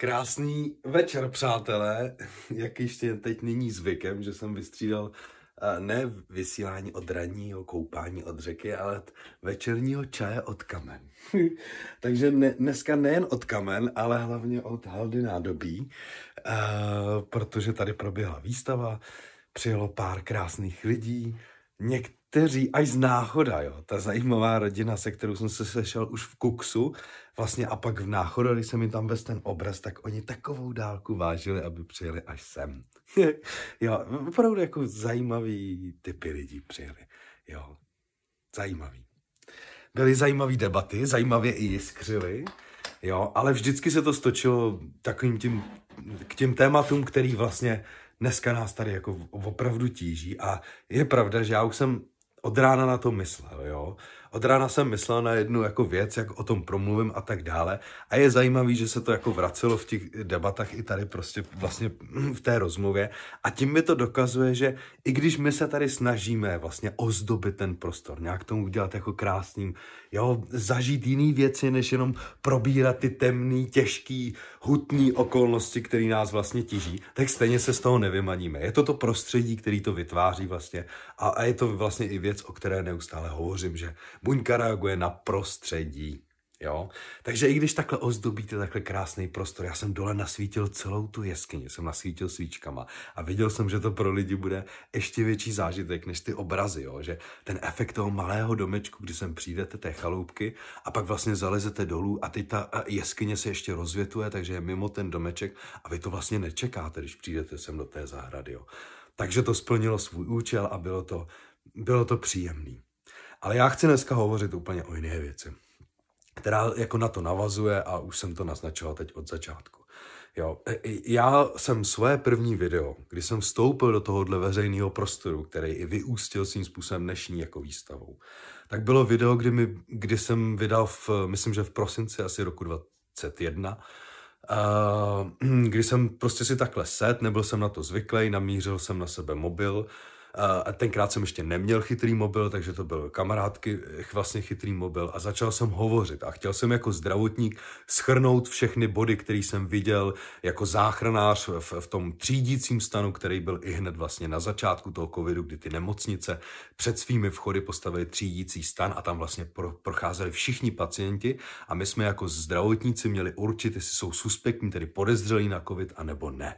Krásný večer, přátelé. Jak ještě teď není zvykem, že jsem vystřídal eh, ne vysílání od ranního koupání od řeky, ale večerního čaje od kamen. Takže ne, dneska nejen od kamen, ale hlavně od haldy nádobí, eh, protože tady proběhla výstava, přijelo pár krásných lidí, někteří, až z náchoda, jo, ta zajímavá rodina, se kterou jsem se sešel už v Kuksu, vlastně a pak v náchodu, když jsem mi tam vez ten obraz, tak oni takovou dálku vážili, aby přijeli až sem. jo, opravdu jako zajímavý typy lidí přijeli, jo, zajímavý. Byly zajímavé debaty, zajímavě i jiskřily, jo, ale vždycky se to stočilo takovým tím, k těm tématům, který vlastně dneska nás tady jako opravdu tíží a je pravda, že já už jsem od rána na to myslel, jo. Od rána jsem myslel na jednu jako věc, jak o tom promluvím a tak dále. A je zajímavý, že se to jako vracelo v těch debatách i tady prostě vlastně v té rozmluvě. A tím mi to dokazuje, že i když my se tady snažíme vlastně ozdobit ten prostor, nějak tomu udělat jako krásným, jo, zažít jiný věci, než jenom probírat ty temný, těžký, hutné okolnosti, které nás vlastně těží, tak stejně se z toho nevymaníme. Je to to prostředí, který to vytváří vlastně a, a je to vlastně i věc, o které neustále hovořím, že buňka reaguje na prostředí. Jo? Takže i když takhle ozdobíte takhle krásný prostor, já jsem dole nasvítil celou tu jeskyni, jsem nasvítil svíčkama a viděl jsem, že to pro lidi bude ještě větší zážitek než ty obrazy, jo? že ten efekt toho malého domečku, kdy sem přijdete té chaloupky a pak vlastně zalezete dolů a ty ta jeskyně se ještě rozvětuje, takže je mimo ten domeček a vy to vlastně nečekáte, když přijdete sem do té zahrady. Jo? Takže to splnilo svůj účel a bylo to, bylo to příjemný. Ale já chci dneska hovořit úplně o jiné věci, která jako na to navazuje a už jsem to naznačoval teď od začátku. Jo, e, e, já jsem své první video, kdy jsem vstoupil do tohohle veřejného prostoru, který i vyústil svým způsobem dnešní jako výstavou, tak bylo video, kdy, mi, kdy jsem vydal, v, myslím, že v prosinci asi roku 2021, eh, kdy jsem prostě si takhle set, nebyl jsem na to zvyklý, namířil jsem na sebe mobil, a tenkrát jsem ještě neměl chytrý mobil, takže to byl kamarádky eh, vlastně chytrý mobil a začal jsem hovořit a chtěl jsem jako zdravotník schrnout všechny body, které jsem viděl jako záchranář v, v tom třídícím stanu, který byl i hned vlastně na začátku toho covidu, kdy ty nemocnice před svými vchody postavili třídící stan a tam vlastně pro, procházeli všichni pacienti a my jsme jako zdravotníci měli určit, jestli jsou suspektní, tedy podezřelí na covid, a nebo ne.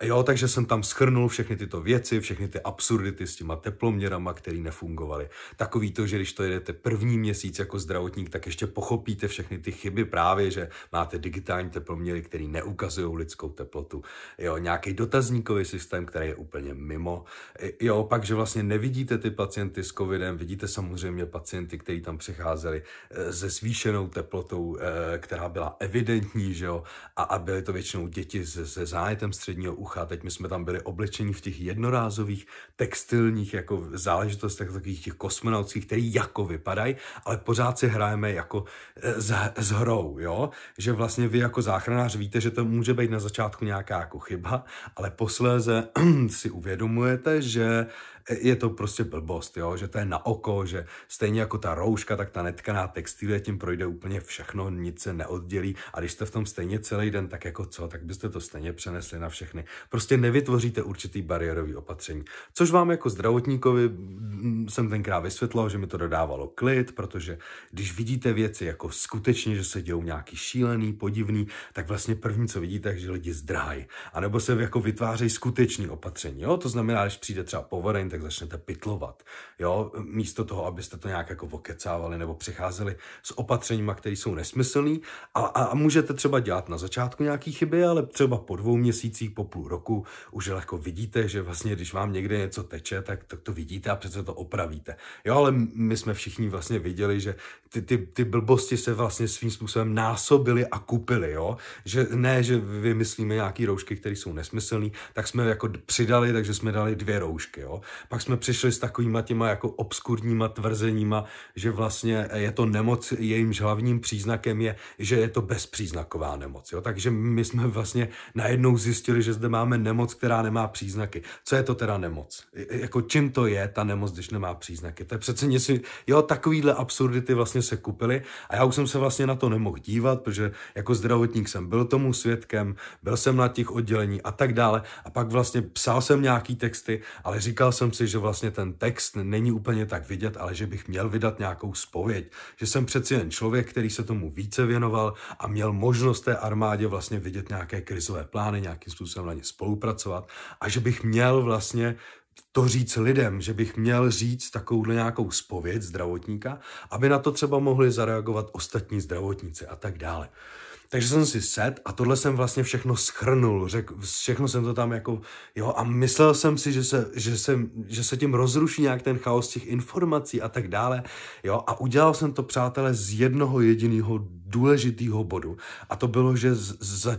E, jo, takže jsem tam schrnul všechny tyto věci, všechny ty absurdity s těma teploměrama, které nefungovaly. Takový to, že když to jedete první měsíc jako zdravotník, tak ještě pochopíte všechny ty chyby právě, že máte digitální teploměry, které neukazují lidskou teplotu. Jo, nějaký dotazníkový systém, který je úplně mimo. E, jo, pak, že vlastně nevidíte ty pacienty s covidem, vidíte samozřejmě pacienty, kteří tam přicházeli e, se zvýšenou teplotou, která byla evidentní, že jo, a, a byly to většinou děti se, se zánětem středního do ucha. Teď my jsme tam byli oblečeni v těch jednorázových textilních jako záležitostech, takových těch kosmonautských, které jako vypadají, ale pořád si hrajeme jako eh, s, s hrou, jo? Že vlastně vy jako záchranář víte, že to může být na začátku nějaká jako chyba, ale posléze si uvědomujete, že je to prostě blbost, jo? že to je na oko, že stejně jako ta rouška, tak ta netkaná textilie tím projde úplně všechno, nic se neoddělí a když jste v tom stejně celý den, tak jako co, tak byste to stejně přenesli na všechny. Prostě nevytvoříte určitý bariérový opatření, což vám jako zdravotníkovi mm, jsem tenkrát vysvětlil, že mi to dodávalo klid, protože když vidíte věci jako skutečně, že se dějou nějaký šílený, podivný, tak vlastně první, co vidíte, je, že lidi zdrhají. A nebo se jako vytvářejí skuteční opatření. Jo? To znamená, když přijde třeba povodeň, tak začnete pitlovat. Jo? Místo toho, abyste to nějak jako okecávali nebo přicházeli s opatřeními, které jsou nesmyslné. a, a, a můžete třeba dělat na začátku nějaké chyby, ale třeba po dvou měsících, po půl roku už jako vidíte, že vlastně když vám někde něco teče, tak to, to vidíte a přece to opravíte. Jo, ale my jsme všichni vlastně viděli, že ty, ty, ty blbosti se vlastně svým způsobem násobily a kupily, jo? Že ne, že vymyslíme nějaké roušky, které jsou nesmyslné, tak jsme jako přidali, takže jsme dali dvě roušky, jo? Pak jsme přišli s takovýma těma jako obskurníma tvrzeníma, že vlastně je to nemoc, jejímž hlavním příznakem je, že je to bezpříznaková nemoc. Jo? Takže my jsme vlastně najednou zjistili, že zde máme nemoc, která nemá příznaky. Co je to teda nemoc? Jako čím to je ta nemoc, když nemá příznaky? To je přece něco, jo, takovýhle absurdity vlastně se kupily a já už jsem se vlastně na to nemohl dívat, protože jako zdravotník jsem byl tomu svědkem, byl jsem na těch oddělení a tak dále a pak vlastně psal jsem nějaký texty, ale říkal jsem si, že vlastně ten text není úplně tak vidět, ale že bych měl vydat nějakou spověď. Že jsem přeci jen člověk, který se tomu více věnoval a měl možnost té armádě vlastně vidět nějaké krizové plány, nějakým způsobem na ně spolupracovat a že bych měl vlastně to říct lidem, že bych měl říct takovouhle nějakou spověď zdravotníka, aby na to třeba mohli zareagovat ostatní zdravotníci a tak dále. Takže jsem si set a tohle jsem vlastně všechno schrnul, řek, všechno jsem to tam jako, jo a myslel jsem si, že se, že, jsem, že se tím rozruší nějak ten chaos těch informací a tak dále, jo a udělal jsem to, přátelé, z jednoho jediného důležitého bodu. A to bylo, že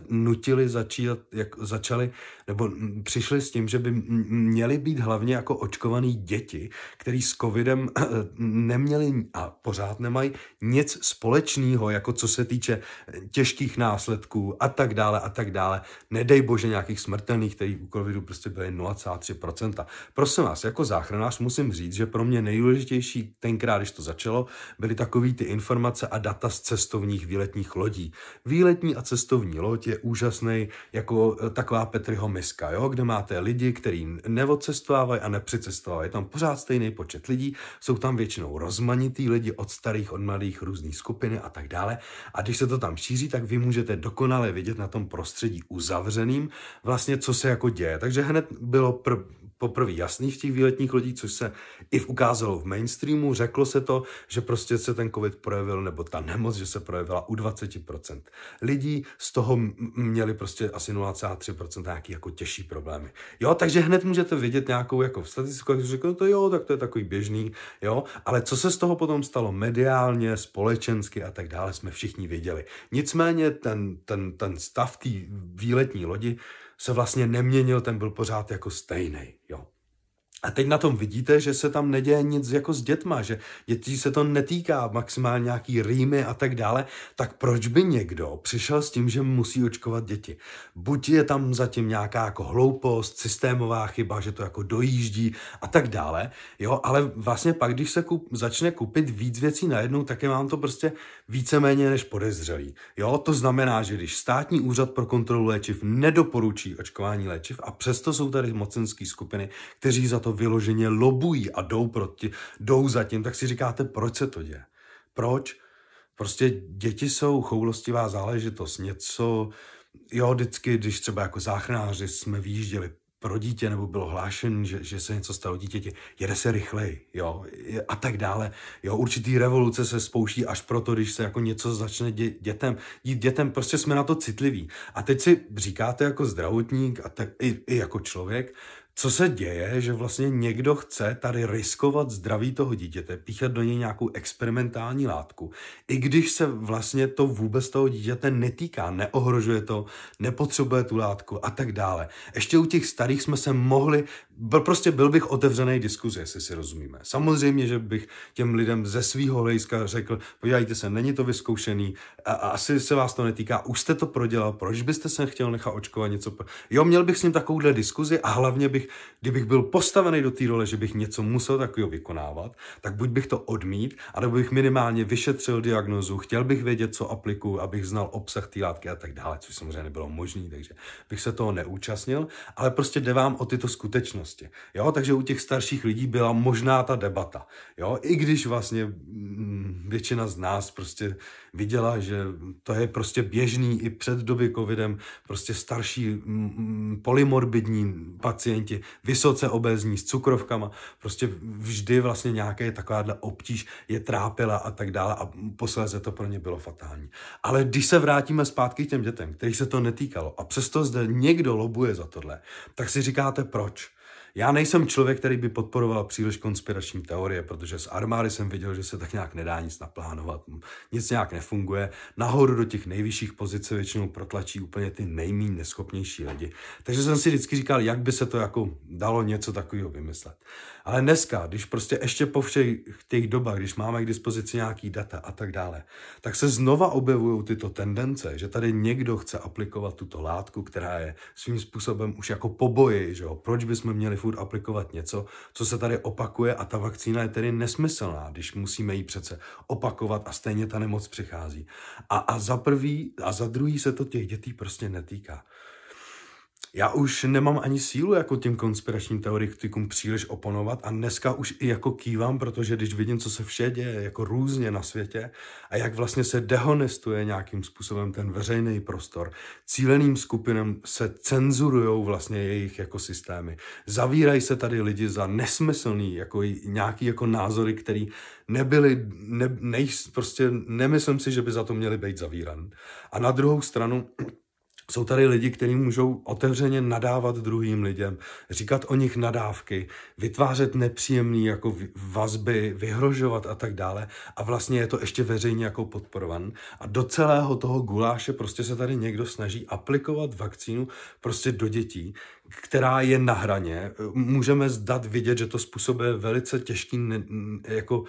nutili začít, jak začali, nebo přišli s tím, že by měly být hlavně jako očkovaný děti, který s covidem neměli a pořád nemají nic společného, jako co se týče eh, těžkých následků a tak dále a tak dále. Nedej bože nějakých smrtelných, který u covidu prostě byly 0,3%. Prosím vás, jako záchranář musím říct, že pro mě nejdůležitější tenkrát, když to začalo, byly takové ty informace a data z cestovních velkých výletních lodí. Výletní a cestovní loď je úžasný jako e, taková Petriho miska, jo? kde máte lidi, který neodcestovávají a nepřicestovávají. Je tam pořád stejný počet lidí, jsou tam většinou rozmanitý lidi od starých, od mladých, různé skupiny a tak dále. A když se to tam šíří, tak vy můžete dokonale vidět na tom prostředí uzavřeným vlastně, co se jako děje. Takže hned bylo pr- poprvé jasný v těch výletních lodích, což se i ukázalo v mainstreamu. Řeklo se to, že prostě se ten covid projevil, nebo ta nemoc, že se projevila u 20% lidí, z toho měli prostě asi 0,3% nějaký jako těžší problémy. Jo, takže hned můžete vidět nějakou jako statistiku, jak řekl, no to jo, tak to je takový běžný, jo, ale co se z toho potom stalo mediálně, společensky a tak dále, jsme všichni věděli. Nicméně ten, ten, ten stav té výletní lodi se vlastně neměnil, ten byl pořád jako stejný. Jo. A teď na tom vidíte, že se tam neděje nic jako s dětma, že dětí se to netýká, maximálně nějaký rýmy a tak dále, tak proč by někdo přišel s tím, že musí očkovat děti? Buď je tam zatím nějaká jako hloupost, systémová chyba, že to jako dojíždí a tak dále, jo, ale vlastně pak, když se kup, začne kupit víc věcí najednou, tak je mám to prostě víceméně než podezřelý. Jo, to znamená, že když státní úřad pro kontrolu léčiv nedoporučí očkování léčiv a přesto jsou tady mocenské skupiny, kteří za to vyloženě lobují a jdou, proti, jdou za tím, tak si říkáte, proč se to děje? Proč? Prostě děti jsou choulostivá záležitost, něco, jo, vždycky, když třeba jako záchranáři jsme výjížděli pro dítě, nebo bylo hlášen, že, že se něco stalo dítěti, jede se rychleji, jo, a tak dále. Jo, určitý revoluce se spouští až proto, když se jako něco začne dě, dětem. Dít dětem prostě jsme na to citliví. A teď si říkáte jako zdravotník a tak i, i jako člověk, co se děje, že vlastně někdo chce tady riskovat zdraví toho dítěte, píchat do něj nějakou experimentální látku, i když se vlastně to vůbec toho dítěte netýká, neohrožuje to, nepotřebuje tu látku a tak dále. Ještě u těch starých jsme se mohli byl, prostě byl bych otevřený diskuzi, jestli si rozumíme. Samozřejmě, že bych těm lidem ze svého hlediska řekl, podívejte se, není to vyzkoušený, a, a asi se vás to netýká, už jste to prodělal, proč byste se chtěl nechat očkovat něco? Pro... Jo, měl bych s ním takovouhle diskuzi a hlavně bych, kdybych byl postavený do té role, že bych něco musel takového vykonávat, tak buď bych to odmít, anebo bych minimálně vyšetřil diagnozu, chtěl bych vědět, co aplikuju, abych znal obsah té látky a tak dále, což samozřejmě nebylo možné, takže bych se toho neúčastnil, ale prostě jde vám o tyto skutečnosti společnosti. Jo, takže u těch starších lidí byla možná ta debata. Jo, i když vlastně mm, většina z nás prostě viděla, že to je prostě běžný i před doby covidem, prostě starší mm, polymorbidní pacienti, vysoce obezní s cukrovkama, prostě vždy vlastně nějaké takováhle obtíž je trápila a tak dále a posléze to pro ně bylo fatální. Ale když se vrátíme zpátky k těm dětem, kterých se to netýkalo a přesto zde někdo lobuje za tohle, tak si říkáte proč. Já nejsem člověk, který by podporoval příliš konspirační teorie, protože z armády jsem viděl, že se tak nějak nedá nic naplánovat, nic nějak nefunguje. Nahoru do těch nejvyšších pozic se většinou protlačí úplně ty nejméně neschopnější lidi. Takže jsem si vždycky říkal, jak by se to jako dalo něco takového vymyslet. Ale dneska, když prostě ještě po všech těch dobách, když máme k dispozici nějaký data a tak dále, tak se znova objevují tyto tendence, že tady někdo chce aplikovat tuto látku, která je svým způsobem už jako poboji, že jo, proč bychom měli furt aplikovat něco, co se tady opakuje a ta vakcína je tedy nesmyslná, když musíme ji přece opakovat a stejně ta nemoc přichází. A, a za prvý a za druhý se to těch dětí prostě netýká já už nemám ani sílu jako těm konspiračním teoretikům příliš oponovat a dneska už i jako kývám, protože když vidím, co se vše děje, jako různě na světě a jak vlastně se dehonestuje nějakým způsobem ten veřejný prostor, cíleným skupinám se cenzurují vlastně jejich jako systémy. Zavírají se tady lidi za nesmyslný jako nějaký jako názory, který nebyly, ne, nej, prostě nemyslím si, že by za to měli být zavíran. A na druhou stranu jsou tady lidi, kteří můžou otevřeně nadávat druhým lidem, říkat o nich nadávky, vytvářet nepříjemné jako vazby, vyhrožovat a tak dále. A vlastně je to ještě veřejně jako podporovan. A do celého toho guláše prostě se tady někdo snaží aplikovat vakcínu prostě do dětí, která je na hraně, můžeme zdat vidět, že to způsobuje velice těžký ne, jako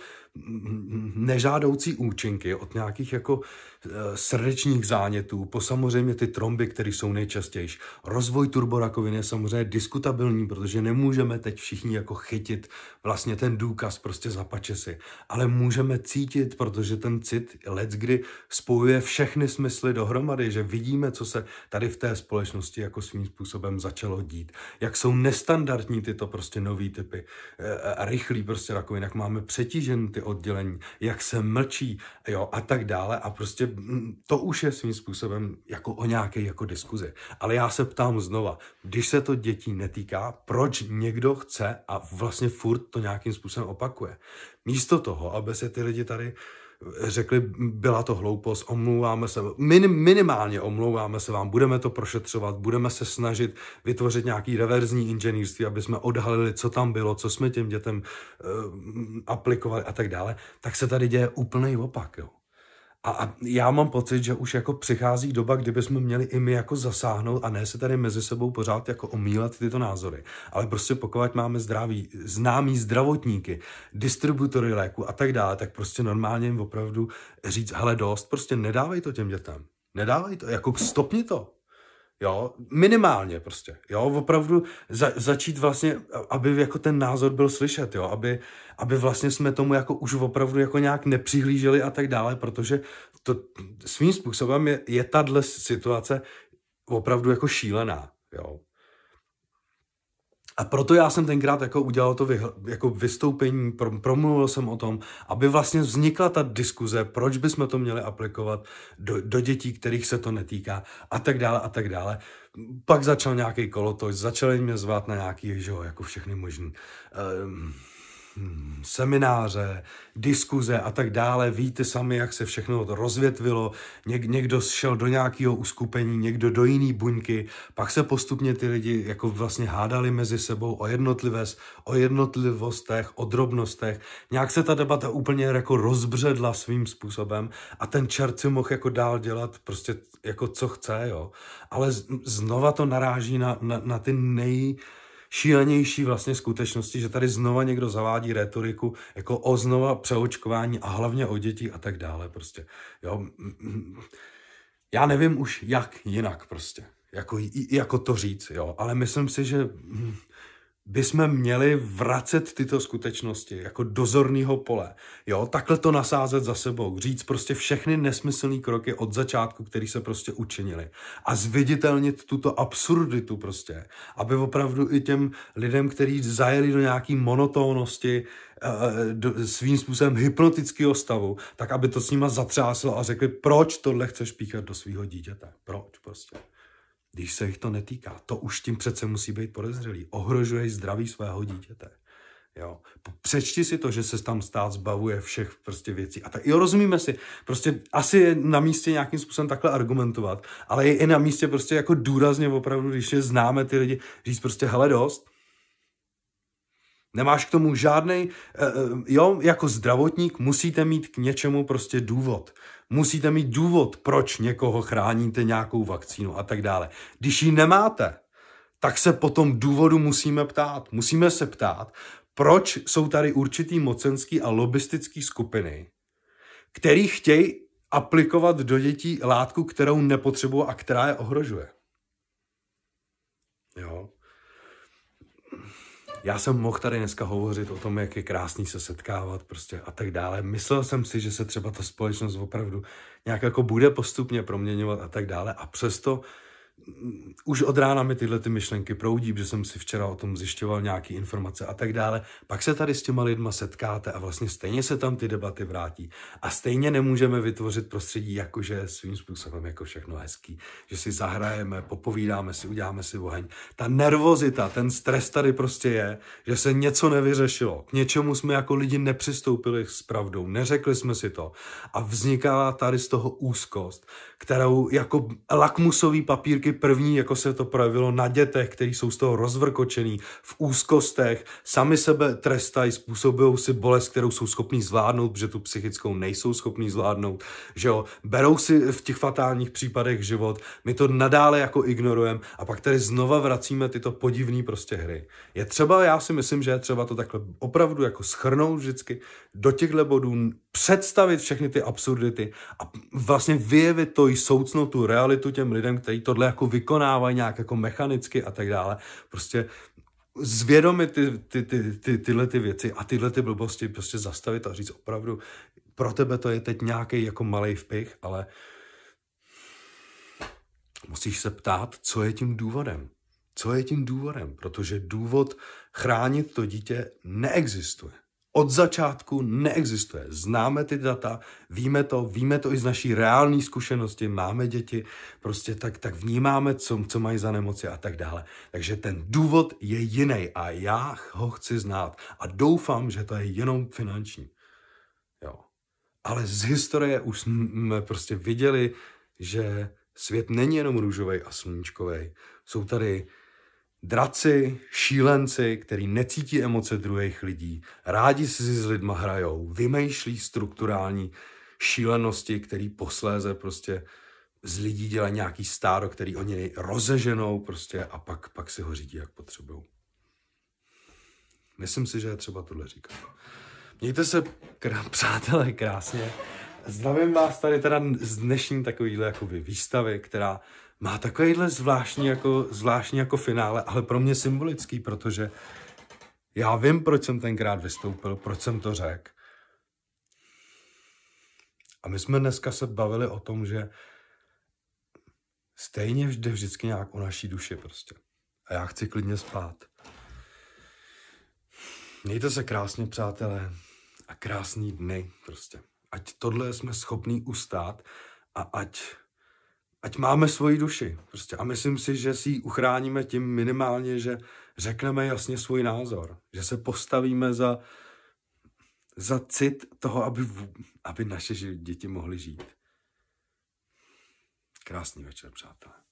nežádoucí účinky od nějakých jako eh, srdečních zánětů, po samozřejmě ty tromby, které jsou nejčastější. Rozvoj turborakoviny je samozřejmě diskutabilní, protože nemůžeme teď všichni jako chytit vlastně ten důkaz prostě za pačesy, ale můžeme cítit, protože ten cit kdy spojuje všechny smysly dohromady, že vidíme, co se tady v té společnosti jako svým způsobem začalo dít, jak jsou nestandardní tyto prostě nový typy, e, e rychlí prostě rakovin, jak máme přetížen ty oddělení, jak se mlčí, jo, a tak dále. A prostě mm, to už je svým způsobem jako o nějaké jako diskuzi. Ale já se ptám znova, když se to dětí netýká, proč někdo chce a vlastně furt to nějakým způsobem opakuje? Místo toho, aby se ty lidi tady řekli, byla to hloupost, omlouváme se, min, minimálně omlouváme se vám, budeme to prošetřovat, budeme se snažit vytvořit nějaký reverzní inženýrství, aby jsme odhalili, co tam bylo, co jsme těm dětem uh, aplikovali a tak dále, tak se tady děje úplný opak. Jo a já mám pocit, že už jako přichází doba, kdyby jsme měli i my jako zasáhnout a ne se tady mezi sebou pořád jako omílat tyto názory. Ale prostě pokud máme zdraví, známí zdravotníky, distributory léku a tak dále, tak prostě normálně jim opravdu říct, hele dost, prostě nedávej to těm dětem. Nedávej to, jako stopni to. Jo, minimálně prostě, jo, opravdu za, začít vlastně, aby jako ten názor byl slyšet, jo, aby, aby vlastně jsme tomu jako už opravdu jako nějak nepřihlíželi a tak dále, protože to svým způsobem je, je tahle situace opravdu jako šílená, jo. A proto já jsem tenkrát jako udělal to vy, jako vystoupení, promluvil jsem o tom, aby vlastně vznikla ta diskuze, proč bychom to měli aplikovat do, do dětí, kterých se to netýká a tak dále a tak dále. Pak začal nějaký kolotoč, začali mě zvát na nějaký, že jo, jako všechny možný. Um, Hmm, semináře, diskuze a tak dále. Víte sami, jak se všechno rozvětvilo. Něk, někdo šel do nějakého uskupení, někdo do jiný buňky. Pak se postupně ty lidi jako vlastně hádali mezi sebou o jednotlivost, o jednotlivostech, o drobnostech. Nějak se ta debata úplně jako rozbředla svým způsobem a ten čert si mohl jako dál dělat prostě jako co chce, jo. Ale z, znova to naráží na, na, na ty nej šílenější vlastně skutečnosti, že tady znova někdo zavádí retoriku jako o znova přeočkování a hlavně o děti a tak dále prostě. Jo? Já nevím už jak jinak prostě, jako, jako to říct, jo, ale myslím si, že hm, bychom měli vracet tyto skutečnosti jako dozorného pole. Jo, takhle to nasázet za sebou, říct prostě všechny nesmyslné kroky od začátku, které se prostě učinili a zviditelnit tuto absurditu prostě, aby opravdu i těm lidem, kteří zajeli do nějaký monotónnosti, eh, eh, svým způsobem hypnotického stavu, tak aby to s nima zatřáslo a řekli, proč tohle chceš píchat do svého dítěte, proč prostě když se jich to netýká, to už tím přece musí být podezřelý. Ohrožuješ zdraví svého dítěte. Jo. Přečti si to, že se tam stát zbavuje všech prostě věcí. A tak jo, rozumíme si, prostě asi je na místě nějakým způsobem takhle argumentovat, ale je i na místě prostě jako důrazně opravdu, když je známe ty lidi, říct prostě hele dost, Nemáš k tomu žádný, eh, eh, jo, jako zdravotník musíte mít k něčemu prostě důvod. Musíte mít důvod, proč někoho chráníte nějakou vakcínu a tak dále. Když ji nemáte, tak se potom důvodu musíme ptát. Musíme se ptát, proč jsou tady určitý mocenský a lobistický skupiny, který chtějí aplikovat do dětí látku, kterou nepotřebují a která je ohrožuje. Jo já jsem mohl tady dneska hovořit o tom, jak je krásný se setkávat prostě a tak dále. Myslel jsem si, že se třeba ta společnost opravdu nějak jako bude postupně proměňovat a tak dále a přesto Mm, už od rána mi tyhle ty myšlenky proudí, že jsem si včera o tom zjišťoval nějaké informace a tak dále. Pak se tady s těma lidma setkáte a vlastně stejně se tam ty debaty vrátí. A stejně nemůžeme vytvořit prostředí, jakože svým způsobem jako všechno hezký. Že si zahrajeme, popovídáme si, uděláme si oheň. Ta nervozita, ten stres tady prostě je, že se něco nevyřešilo. K něčemu jsme jako lidi nepřistoupili s pravdou, neřekli jsme si to. A vzniká tady z toho úzkost, kterou jako lakmusový papír díky první, jako se to projevilo na dětech, kteří jsou z toho rozvrkočený, v úzkostech, sami sebe trestají, způsobují si bolest, kterou jsou schopní zvládnout, protože tu psychickou nejsou schopní zvládnout, že jo, berou si v těch fatálních případech život, my to nadále jako ignorujeme a pak tady znova vracíme tyto podivné prostě hry. Je třeba, já si myslím, že je třeba to takhle opravdu jako schrnout vždycky do těchto bodů, představit všechny ty absurdity a vlastně vyjevit to i soucnou tu realitu těm lidem, kteří tohle jako vykonávají nějak jako mechanicky a tak dále. Prostě zvědomit ty, ty, ty, ty, tyhle ty věci a tyhle ty blbosti prostě zastavit a říct opravdu, pro tebe to je teď nějaký jako malý vpich, ale musíš se ptát, co je tím důvodem. Co je tím důvodem? Protože důvod chránit to dítě neexistuje od začátku neexistuje. Známe ty data, víme to, víme to i z naší reální zkušenosti, máme děti, prostě tak, tak vnímáme, co, co mají za nemoci a tak dále. Takže ten důvod je jiný a já ho chci znát a doufám, že to je jenom finanční. Jo. Ale z historie už jsme prostě viděli, že svět není jenom růžový a sluníčkový. Jsou tady Draci, šílenci, který necítí emoce druhých lidí, rádi si s lidma hrajou, vymýšlí strukturální šílenosti, který posléze prostě z lidí dělá nějaký stádo, který oni rozeženou prostě a pak, pak si ho řídí, jak potřebují. Myslím si, že je třeba tohle říkat. Mějte se, kr- přátelé, krásně. Zdravím vás tady teda z dnešní takovýhle jakoby výstavy, která má takovýhle zvláštní jako, zvláštní jako finále, ale pro mě symbolický, protože já vím, proč jsem tenkrát vystoupil, proč jsem to řekl. A my jsme dneska se bavili o tom, že stejně vždy vždycky nějak o naší duši prostě. A já chci klidně spát. Mějte se krásně, přátelé, a krásný dny prostě. Ať tohle jsme schopní ustát a ať ať máme svoji duši. Prostě. A myslím si, že si ji uchráníme tím minimálně, že řekneme jasně svůj názor. Že se postavíme za, za cit toho, aby, aby naše děti mohly žít. Krásný večer, přátelé.